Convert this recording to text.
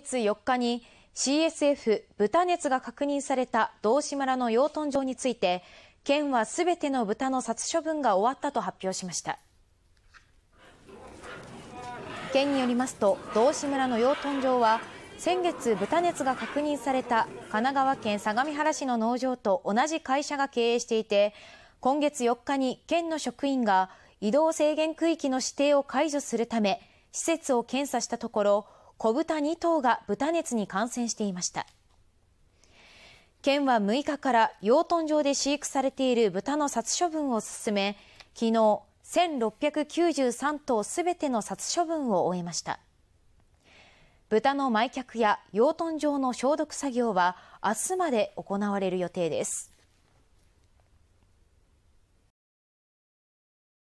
月4日に CSF 豚熱が確認された道志村の養豚場について県はすべての豚の殺処分が終わったと発表しました県によりますと道志村の養豚場は先月豚熱が確認された神奈川県相模原市の農場と同じ会社が経営していて今月4日に県の職員が移動制限区域の指定を解除するため施設を検査したところ子豚2頭が豚熱に感染していました県は6日から養豚場で飼育されている豚の殺処分を進め昨日1693頭すべての殺処分を終えました豚の埋却や養豚場の消毒作業は明日まで行われる予定です